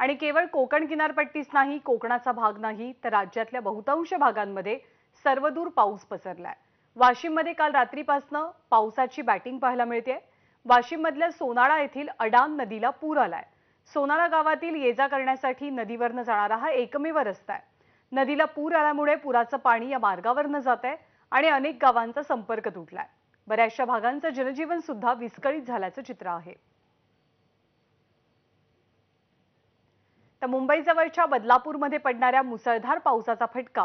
आणि केवळ कोकण किनारपट्टीच नाही कोकणाचा भाग नाही तर राज्यातल्या बहुतांश भागांमध्ये सर्वदूर पाऊस पसरलाय वाशिममध्ये काल रात्रीपासनं पावसाची बॅटिंग पाहायला मिळते वाशिममधल्या सोनाळा येथील अडान नदीला पूर आलाय सोनाळा गावातील ये जा करण्यासाठी नदीवरनं जाणारा हा एकमेव रस्ता आहे नदीला पूर आल्यामुळे पुराचं पाणी या मार्गावरनं जात आहे आणि अनेक गावांचा संपर्क तुटलाय बऱ्याचशा भागांचं जनजीवन सुद्धा विस्कळीत झाल्याचं चित्र आहे तर मुंबईजवळच्या बदलापूरमध्ये पडणाऱ्या मुसळधार पावसाचा फटका